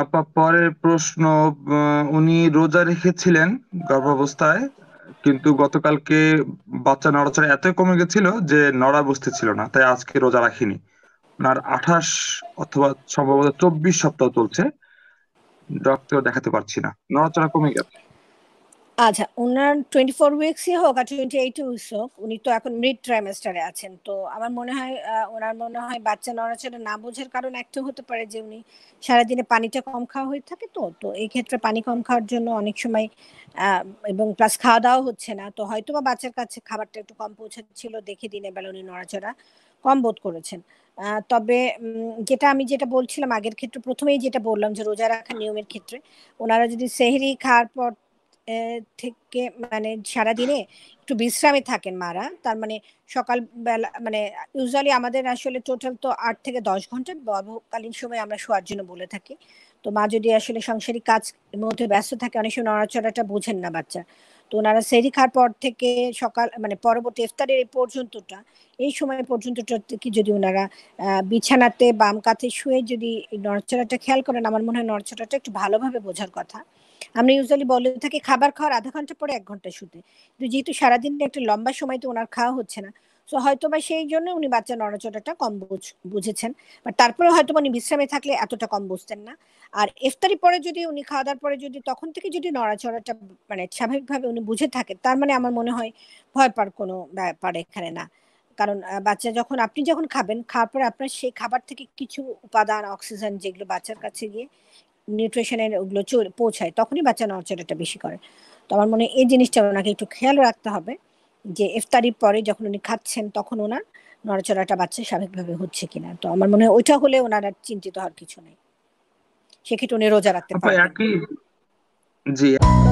আপা পরের প্রশ্ন উনি রোজা রেখেছিলেন গর্ভাবস্থায় কিন্তু গতকালকে বাচ্চা নড়াচড়া এত কমে গেছিল যে নড়া বসতে ছিল না তাই আজকে রোজা রাখিনি ওনার আঠাশ অথবা সম্ভবত চব্বিশ সপ্তাহ চলছে ডক্টর দেখাতে পারছি না নড়াচড়া কমে গেছে আচ্ছা ওনার টোয়েন্টি ফোর উইকসই হোক আর টোয়েন্টি এইট উইকস হোক উনি তো এখন মিড ট্রাইমেস্টারে আছেন তো আমার মনে হয় ওনার মনে হয় বাচ্চা নড়াচড়া না বোঝার কারণ একটা হতে পারে যে উনি সারাদিনে পানিটা কম খাওয়া হয়ে থাকে তো তো এই ক্ষেত্রে পানি কম খাওয়ার জন্য অনেক সময় এবং প্লাস খাওয়া দাওয়া হচ্ছে না তো হয়তো বা বাচ্চার কাছে খাবারটা একটু কম পৌঁছাচ্ছিল দেখে দিনের বেলা উনি নড়াচড়া কম বোধ করেছেন তবে যেটা আমি যেটা বলছিলাম আগের ক্ষেত্রে প্রথমেই যেটা বললাম যে রোজা রাখার নিয়মের ক্ষেত্রে ওনারা যদি সেহরি খাওয়ার পর থেকে মানে সারাদিনে একটু বিশ্রামে থাকেন মারা তার মানে সকালবেলা মানে ইউজুয়ালি আমাদের আসলে টোটাল তো আট থেকে দশ ঘন্টা গর্ভকালীন সময় আমরা শোয়ার জন্য বলে থাকি তো মা যদি আসলে সংসারিক কাজ মধ্যে ব্যস্ত থাকে অনেক সময় নড়াচড়াটা বুঝেন না বাচ্চা তো ওনারা সেরি খাওয়ার পর থেকে সকাল মানে পরবর্তী ইফতারের এই পর্যন্তটা এই সময় পর্যন্তটা কি যদি ওনারা বিছানাতে বাম কাঁথে শুয়ে যদি নড়াচড়াটা খেয়াল করেন আমার মনে হয় নড়াচড়াটা একটু ভালোভাবে বোঝার কথা আমরা ইউজুয়ালি বলে থাকি খাবার খাওয়ার আধা ঘন্টা পরে এক ঘন্টা শুতে কিন্তু যেহেতু সারাদিন একটা লম্বা সময় তো ওনার খাওয়া হচ্ছে না সো হয়তো বা সেই জন্য উনি বাচ্চা নড়াচড়াটা কম বুঝেছেন বা তারপরে হয়তো উনি বিশ্রামে থাকলে এতটা কম বুঝতেন না আর ইফতারি পরে যদি উনি খাওয়া দাওয়ার পরে যদি তখন থেকে যদি নড়াচড়াটা মানে স্বাভাবিকভাবে উনি বুঝে থাকে তার মানে আমার মনে হয় ভয় পার কোনো ব্যাপার এখানে না কারণ বাচ্চা যখন আপনি যখন খাবেন খাওয়ার পরে আপনার সেই খাবার থেকে কিছু উপাদান অক্সিজেন যেগুলো বাচ্চার কাছে গিয়ে নিউট্রিশনের ওগুলো পৌঁছায় তখনই বাচ্চা নড়চড়াটা বেশি করে তো আমার মনে হয় এই জিনিসটা ওনাকে একটু খেয়াল রাখতে হবে যে ইফতারির পরে যখন উনি খাচ্ছেন তখন ওনার নড়াচড়াটা বাচ্চা স্বাভাবিকভাবে হচ্ছে কিনা তো আমার মনে হয় ওইটা হলে ওনার আর চিন্তিত হওয়ার কিছু নেই সেক্ষেত্রে উনি রোজা রাখতে আচ্ছা, পারেন জি